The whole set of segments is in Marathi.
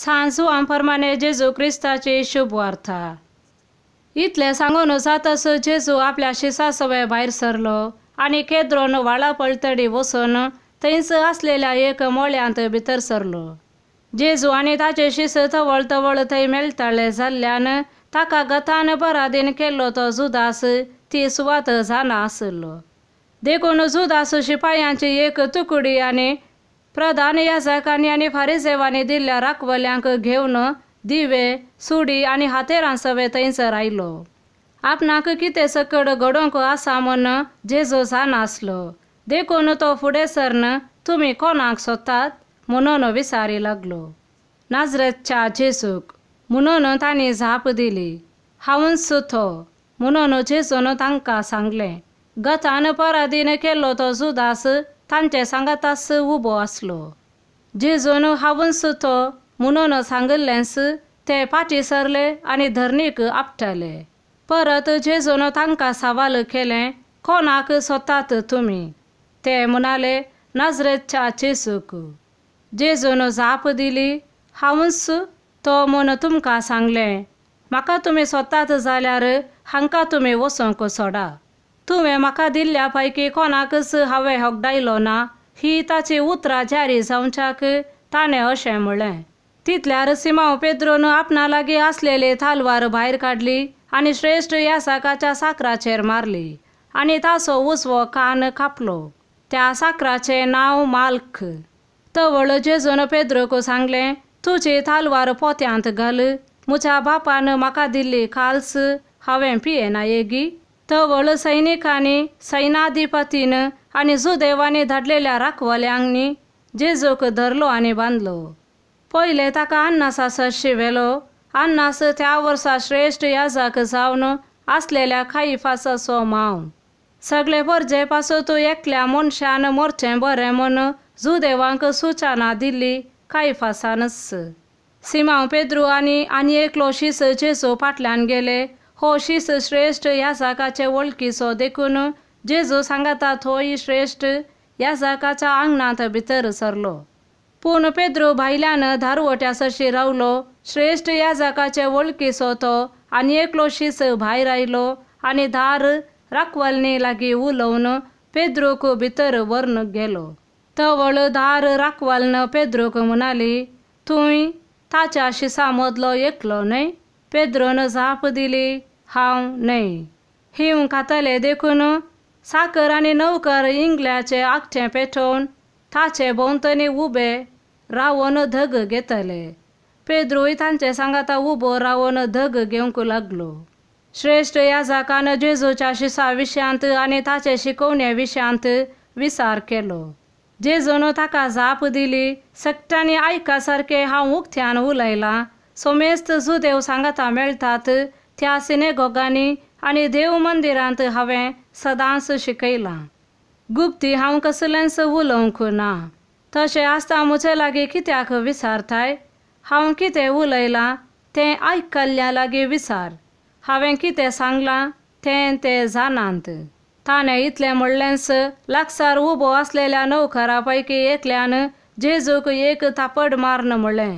Sansu anfarmane जेजू ख्रिस्ताचे शुभवार्था इतले सांगून जातस जेजू आपल्या शिसासवय भायर सरलो आणि केद्रोन व्हाळा पळतडी वसून थंयच असलेल्या एक मोळ्यांत भितर सरलो जेजू आणि ताचे शिस तवळ तवळ थंय मेळटाले जाल्ल्यान ताका गतान केल्लो तो जुदास ती सुवात जाणा आसलो देखून जुदास शिपायांची एक तुकडी आनी प्रधान या सहकार्याने फारीसेवाने दिल्या राखवल्यांक घेवन दिवे सुडी आनी हातेरां सवेत इंसर आयलो आपणाक कितें सकड घडोवंक आसा म्हूण जेजूसान आसलो देखून तो फुडें सरन तुमी कोणाक सोदतात म्हणून विचारी लागलो नाजरेच्या जेसूक म्हणून तांणी झाप दिली हांवून सुथो म्हणून जेजून तांकां सांगलें गतान परादीन केल्लो तो जुदास तांचे सांगातास उबो आसलो जेजून हावंस तो म्हणून सांगिल्लेंस ते पाठी सरले आणि धरणीक आपटले परत जेजून तांकां सवाल केले कोणाक सोतात तुमी ते म्हणाले नजरेच्या चेसूक जेजून जाप दिली हावंस तो म्हण तुमकां सांगले म्हाका तुमी सोतात जाल्यार हांकां तुमी वचोंक सोडा तुवें म्हाका दिल्ल्या पैकी कोणाकच हांवें होगडायलो ना ही ताची उतरां जारी जावच्याक ताणें अशें म्हणलें तितल्यार सिमाव पेद्रोन आपणा लागीं आसलेले थालवार भायर काडली आनी श्रेष्ठ यासाकाच्या साकराचेर मारली आनी तासो उसवो कान कापलो त्या साकराचें नांव मालख तवळ जेजून पेद्रोक सांगलें तुजी थालवार पोत्यांत घाल म्हज्या बापान म्हाका दिल्ली खाल्स हांवें पियेना येगी वळ सैनिकाने सैनाधिपतीनं आणि देवाने धाडलेल्या राखवल्यांनी जोक धरलो आणि बांधलो पहिले ताका सशी शिवेलो अन्नास त्या वर्सा श्रेष्ठ जाक जावन असलेल्या सो माव सगळे भरजे पासो तू एकल्या मनशान मोर्चे बरें म्हण जुदेवांक सुचना दिली खाईफासानस सीमा पेद्रू आनी आनी एकलो शिस जेजू फाटल्यान गेले होशीस श्रेष्ठ या साकाचे वळखीसो देखून जेजू सांगाता थोई हो, श्रेष्ठ या साकाच्या आंगणात भितर सरलो पूण पेद्रू भायल्यान धारवट्या सशी रावलो श्रेष्ठ या जाकाचे वळखीसो तो आणि एकलो शीस भायर आयलो आणि धार राखवालनी लागीं उलोवन पेद्रूक भितर व्हरून गेलो तवळ धार राखवालन पेद्रूक म्हणाली तुवें ताच्या शिसा मदलो एकलो न्हय पेद्रोन झाप दिली हांव न्हय हिंव खातले देखून साकर आनी नवकर इंगल्याचें आखचें पेटोवन ताचे भोंवतणी उबे रावन धग घेतले पेद्रूय तांचे सांगाता उबो रावन धग घेवंक लागलो श्रेष्ठ याजाकान जेजूच्या शिसा विशयांत आनी ताचे शिकोवण्या विशयांत विचार केलो जेजून ताका जाप दिली सकट्यांनी आयका सारकें हांव उक्त्यान उलयलां सोमेस्त जुदेव सांगाता मेळटात त्या सिनेगोगांनी आणि देव मंदिरांत हांवें सदांच शिकयलां गुप्ती हांव कसलेंच उलोवंक ना तशें आसता म्हजे लागीं कित्याक विचारताय हांव कितें उलयलां तें आयकल्ल्या लागीं विचार हांवें कितें सांगलां तें ते जाणांत ताणें इतलें म्हणलेंच लागसार उबो आसलेल्या नोकरा पैकी एकल्यान जेजूक एक तापड मारन म्हणलें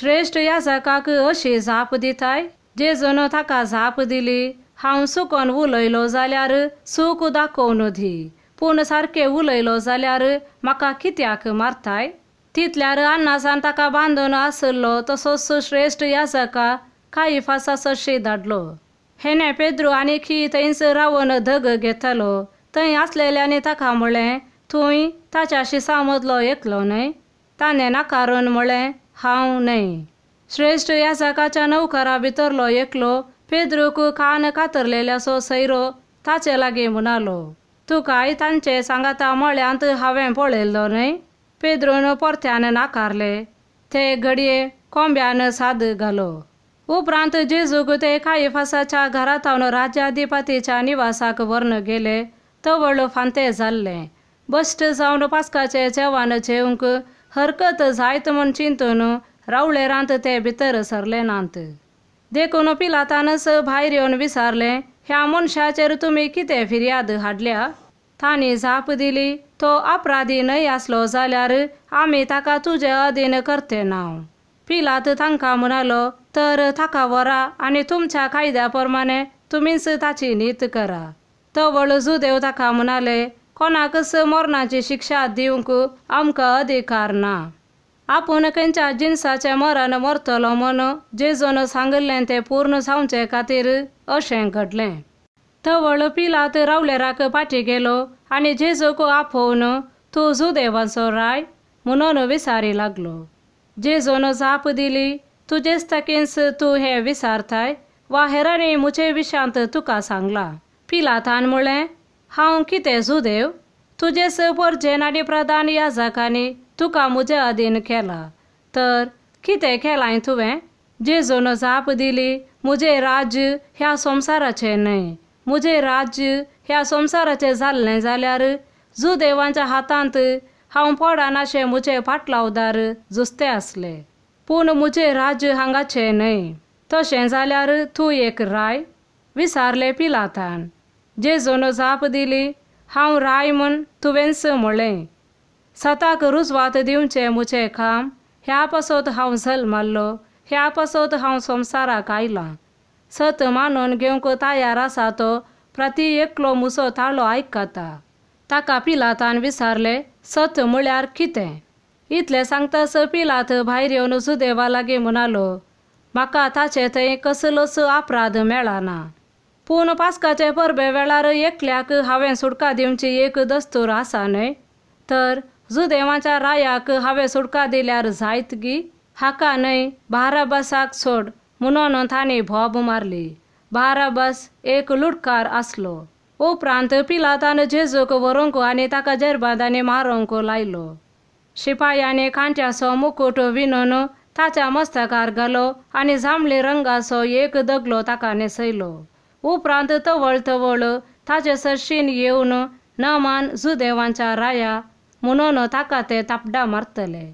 श्रेश्ठ याजकाक अशी जाप दिताय जे जनो ताका झाप दिली हांव चुकोन उलयलो जाल्यार चूक दाखोवन दी पूण सारकें उलयलो जाल्यार म्हाका कित्याक मारताय तितल्यार अन्नासान ताका बांदून आसलो तसोच काही फासा सशी धाडलो हेणे पेद्रू आनी खी थंयच रावन धग घेतलो थंय आसलेल्यांनी ताका म्हळें थंय ताच्याशी सामदलो एकलो न्हय ताणें नाकारून म्हळें हांव न्हय श्रेष्ठ या सकाच्या नौकारा भितरलो एकलो फेद्रुक खान कातरलेल्या सो सैरो ताचे लागीं म्हणालो तू काय तांचे सांगाता म्हळ्यांत हांवें पळयल्लो न्हय पेद्रोन परत्यान नाकारले ते घडये कोंब्यान साद घालो उपरांत जेजूक ते काईफासाच्या घरातावन राज्याधिपतीच्या निवासाक व्हरन गेले तवळ फांतें जाल्लें बश्ट जावन पासकाचे जेवण जेवंक हरकत जायत म्हूण चिंतून रावले रांत ते भितर सरले नांत देखून पिलातानस भायर येवन विसारले ह्या मनशाचेर तुमी कितें फिर्याद हाडल्या तांणी झाप दिली तो अपराधी न्हय आसलो जाल्यार आमी ताका तुजे अधीन करते नांव पिलात तांकां म्हणालो तर ताका व्हरा आनी तुमच्या कायद्या प्रमाणे तुमीच ताची नीत करा तवळ जुदेव ताका म्हणाले कोणाकच मरणाची शिक्षा दिवंक आमकां अधिकार ना आपूणकांच्या जिन्साचे मरण मरतलो म्हण जेजोन सांगले ते पूर्ण जावचे खातीर अशें घडलें थवळ पिलात रावलेराक पाठी गेलो आनी जेजूक आपोवन तूं जुदेवाचो राय म्हणून विसारी लागलो जेजोन जाप दिली तुजेच तकेंस तू हे विसारताय वा हेरांनी म्हजे विशांत तुका सांगला पिलातान म्हळें हांव कितें जुदेव तुजेच परजेन आनी प्रधान याजकांनी तुका मुझे अधीन केला तर कितें केलाय तुवें जेजून जाप दिली मुझे राज्य ह्या संवसाराचें न्हय मुझे राज्य ह्या संसाराचे जाल्लें जाल्यार जू देवांच्या हातांत हांव पडनाशें फाटला उदार झुजते असले पूण मुझे राज्य हांगाचें न्हय तशें जाल्यार तूं एक राय विसारले पिलातान जेजून जाप दिली हांव राय म्हण तुवेंस म्हणलें सताक रुजवात दिवचे मुचे खाम ह्या पासत हांव झल मारलो ह्या पासत हांव संसाराक आयलां सत मानून घेवंक तयार आसा तो प्रती एकलो मुसो ताळो आयकता ताका पिलातान विसारले सत म्हळ्यार कितें इतलें स पिलात भायर येवन सुदेवा लागीं म्हणालो म्हाका ताचे थंय कसलोच अपराध मेळना पूण पासकाचे परबे वेळार एकल्याक हांवें सुटका दिवची एक दस्तूर आसा न्हय तर जुदेवाच्या रायाक हांवें सुटका दिल्यार जायतगी हाका न्हय बसाक सोड म्हणून ताणें भोब मारली बस एक लुटकार आसलो उपरांत पिलातान जेजूक व्हरूंक आनी ताका जेरबांदांनी मारूंक लायलो शिपायांनी कांट्याचो मुकुट विणून ताच्या मस्तकार घालो आनी जांबले रंगाचो एक दगलो ताका न्हेसयलो उपरांत तवळ तवळ ताचे सरशीन येवन नमान जुदेवांच्या राया म्हणून ताका ते तापडा मारतले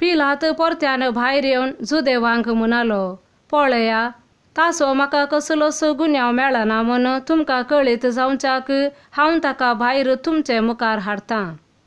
पिलात परत्यान भायर येवन जुदेवांक म्हणालो पळया तासो म्हाका कसलोच गुन्यांव मेळना म्हणून तुमकां कळीत जावच्याक हांव ताका भायर तुमचे मुखार हाडटां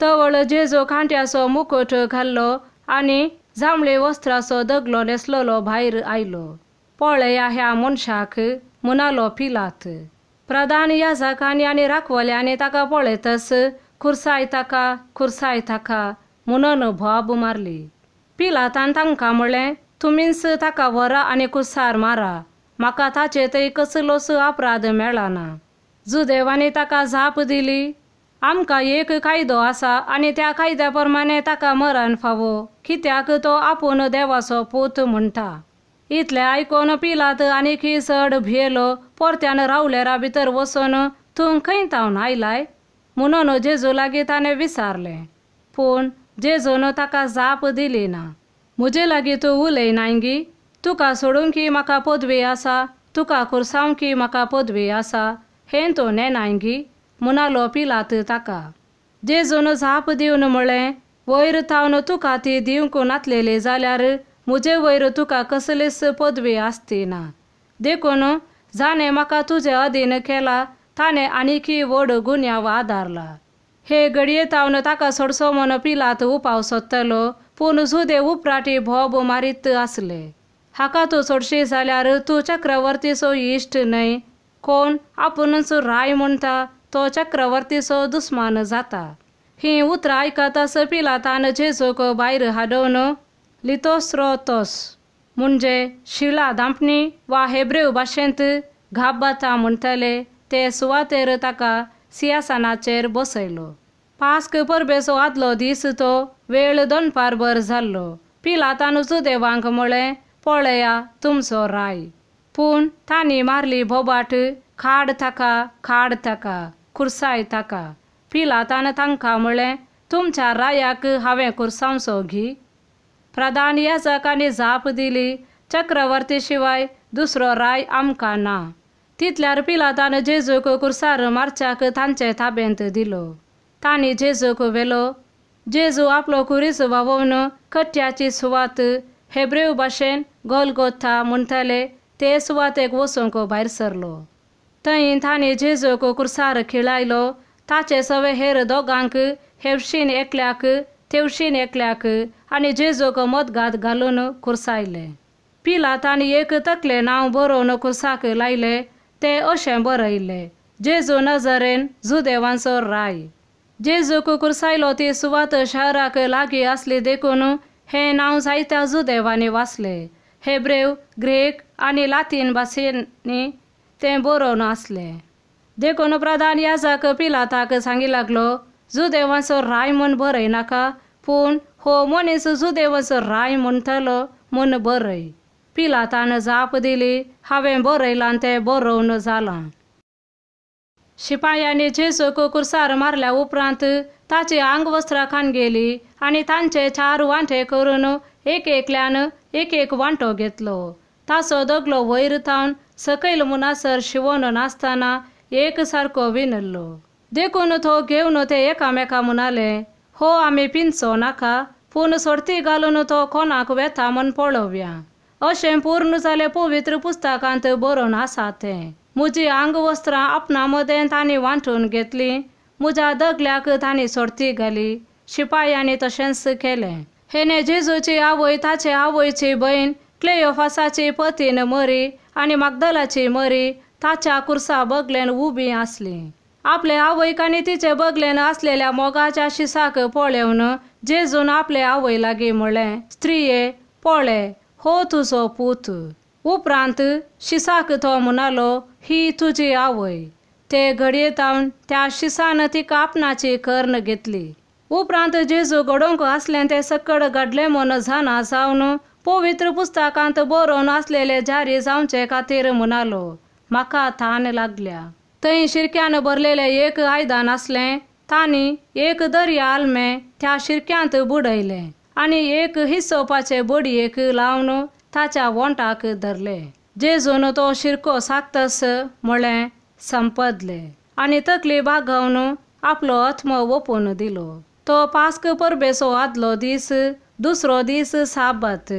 तवळ जेजो खांट्याचो मुकोट घाल्लो आनी जांबळे वस्त्राचो दगलो नेसलो भायर आयलो पळया ह्या मनशाक म्हणालो पिलात प्रधान याजकांनी आनी राखवल्यांनी ताका पळयतस खुर्सायताका ताका म्हणून भोब मारली पिलातान तांकां म्हणलें तुमीच ताका व्हरा आनी कुसार मारा म्हाका ताचे थंय अपराध मेळना जुदेवानी ताका झाप दिली आमकां एक कायदो आसा आनी त्या कायद्या प्रमाणे ताका मरण फावो कित्याक तो आपूण देवाचो पूत म्हणटा इतले आयकून पिलात आनी चड भियेलो परत्यान रावलेरा भितर वचून तूं खंय तावन आयलाय म्हणून जेजूलागी ताणे विसारले पूण जेजून ताका जाप दिली ना लागी तू तूं उलयनायगी तुका सोडून की म्हाका पदवी आसा तुका कुरसांव की म्हाका पदवी आसा हें तूं नेनायगी म्हणालो पिलात ताका जेजून जाप दिवन म्हळें वयर थावन तुका ती दिवंक नातलेले जाल्यार म्हजे वयर तुका कसलीच पदवी आसती ना देखून जाणे म्हाका तुजे अधीन केला ताने आणखी वड गुन्यावा धारला हे गडये तावन ताका सोडसो मन पिलात उपाव सोदतलो पूण जुदे उपराटी भोब मारीत आसले हाका तू सोडशी जाल्यार तू चक्रवर्तीचो इश्ट न्हय कोण आपुणूच राय म्हणटा तो चक्रवर्तीचो दुस्मान जाता हीं उतरां आयकतास पिलातान जेजूक भायर लितोस्रो तोस म्हणजे शिला दांपणी वा हेब्रेव भाशेंत घाबाता म्हणटले ते सुवातेर ताका सियासनाचेर बसयलो पास्क परबेसो आदलो दीस तो वेळ दनपारभर भर जाल्लो पिलातानूच देवांक म्हळें पळया तुमचो राय पूण तांणी मारली बोबाट खाड ताका खाड ताका खुर्साय ताका पिलातान तांकां म्हळें तुमच्या रायाक हांवें खुर्सांवचो घी प्रधान याजकांनी जाप दिली चक्रवर्ती शिवाय दुसरो राय आमकां ना तितल्यार पिलातान जेजूक कुरसार मारच्याक तांचे थाब्यांत दिलो तांणी जेजूक व्हेलो जेजू आपलो कुरीस वावोवन कट्ट्याची सुवात हेब्रेव भाशेन गोलगोथा म्हणटाले ते सुवातेक वचोंक भायर सरलो थंय तांणी जेजूक कुरसार खिळायलो ताचे सवे हेर दोगांक हेवशीन एकल्याक तेवशीन एकल्याक आनी जेजूक मदगात घालून कुरसायले पिला तांणी एक तकले नांव बरोवन खुर्साक लायले ते अशें बरयिल्लें जेजू नजरेन जुदेवांचो राय जेजू सायलो ती सुवात शहराक लागी आसली देखून हे नांव जायत्या जुदेवांनी वाचले हेब्रेव ग्रीक आनी लातीन भाशेनी ते बरोवन आसलें देखून प्रधान याजाक पिलाताक सांगी लागलो जुदेवांचो राय म्हूण नाका पूण हो मनीस जुदेवाचो राय म्हणटलो म्हूण बरय पिलातान जाप दिली हांवें बरयलां तें बरोवन जालां शिपायांनी जेसूक कुर्सार मारल्या उपरांत ताची आंगवस्त्रां खान गेली आनी तांचे चार वांटे करून एक एकल्यान एक एक वांटो घेतलो ताचो दोगलो वयर थावन सकयल मुनासर शिवोन नासतना एक सारको विनल्लो देखून तो घेवन ते एकामेका म्हणाले हो आमी पिंचो नाका पूण सोडती घालून तो कोणाक वेता म्हूण पळोवया पूर्ण झाले पवित्र पुस्तकांत बरोवन आसा तें म्हजी आंगवस्त्रां आपणा मदें तांणी वांटून घेतलीं म्हज्या दगल्याक तांणी सोडती घाली शिपायांनी तशेंच केलें हेने जेजूची आवय ताचे आवयची भयण क्लेयोफासाची पतीन मरी आनी मागदलाची मरी ताच्या कुर्सा बगलेन उबी आसली आपले आवयक आनी तिचे बगलेन आसलेल्या मोगाच्या शिसाक पळेवन जेजून आपले आवय लागीं म्हणलें स्त्रिये पळय हो सो पूत उपरांत शिसाक तो म्हणालो ही तुझी आवय ते घडयेतावन त्या शिसान ती कापणाची कर्ण घेतली उपरांत जेजू घडोवंक आसलें तें सकड घडले म्हूण जाणा जावन पवित्र पुस्तकांत बरोवन आसलेले जारी जावचे खातीर म्हणालो म्हाका थान लागल्या थंय शिरक्यान भरलेले एक आयदान आसलें तांणी एक दर्या आल्मे त्या शिरक्यांत बुडयलें आणि एक हिस्सोपाचे बोडयेक लावन ताच्या वोंटाक धरले जेजून तो शिरको साक्तस म्हळें संपदले आनी तकली भागवन आपलो अथम ओपून दिलो तो पास्क परबेसो आदलो दीस दुसरो दीस साबत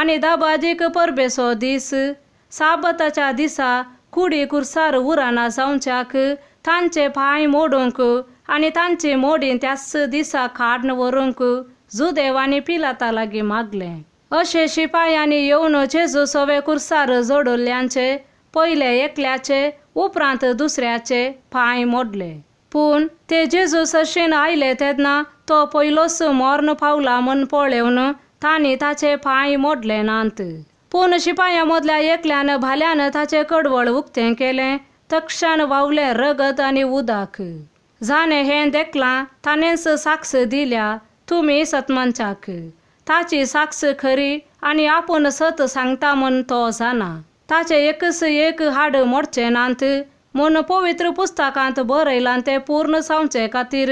आनी दाबाजीक परबेसो दीस साबताच्या दिसा कुडी कुर्सार उराना जावच्याक तांचे पांय मोडूंक आनी तांची मोडी त्याच दिसा खाडन व्हरूंक जो देवाने पिला तालागी मागले अशे शिपायांनी येवन जेजू सवे कुरसार जोडल्याचे पहिले एकल्याचे उपरांत दुसऱ्याचे पाय मोडले पूण ते जेजू सशेन आयले तेदना तो पयलोच मोर्न पावला म्हण पळेवन तांणी ताचे पांय मोडले नांत पूण शिपाया मदल्या एकल्यान भाल्यान ताचे कडवळ उक्तें केलें तक्षान वावले रगत आनी उदक जाणे हें देखलां ताणेंच साक्ष दिल्या तुम्ही सतमान ताची साक्ष खरी आणि आपण सत सांगता मन तो असाना ताचे एकस एक हाड मोडचे नांत म्हूण पवित्र पुस्तकांत बरयलां तें पूर्ण सांगचे खातीर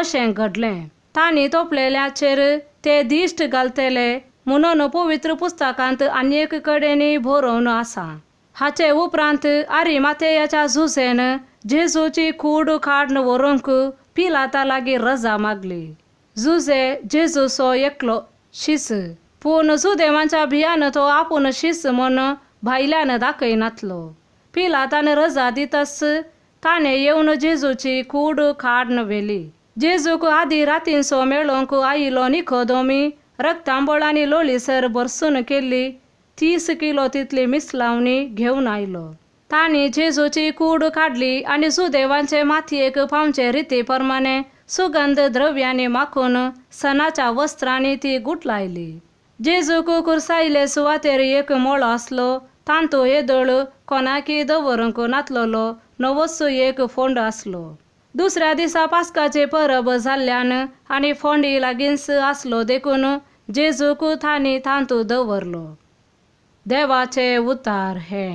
अशें घडलें तांणी तोपलेल्याचेर ते दिश्ट घालतले म्हणून पवित्र पुस्तकांत एक कडेनी भरोवन आसा हाचे उपरांत आरी मातेयाच्या झुसेन जेजूची कूड खाड व्हरूंक पिलाता लागीं रजा मागली जुजे जेजूसो एकलो शिस पूण जुदेवांच्या भियान तो आपूण शिस म्हण भायल्यान दाखयनातलो पिलातान रजा दितस ताणें येवन जेजूची कूड खाड नव्हेली जेजूक आदी रातींचो मेळोवंक निखो निखोदोमी रक्तांबोळ आनी लोळीसर भरसून केल्ली तीस किलो तितली मिसलावणी घेवन आयलो ताने जेजूची कूड काढली आणि सुदेवांचे माथी पावचे रीतीप्रमाणे सुगंध द्रव्याने माखून सणाच्या वस्त्राने ती गुटलायली जेजूक कुकुरसायले सुवातेर एक मोळ असलो तांतो येदोळ कोणाकी दवरंक नातलोलो नवस्सो एक फोंड असलो दुसऱ्या दिसा पासकाचे परब जाल्ल्यान आणि फोंडी लागींस असलो देखून जेजूक थानी थांतू दवरलो देवाचे उतार हे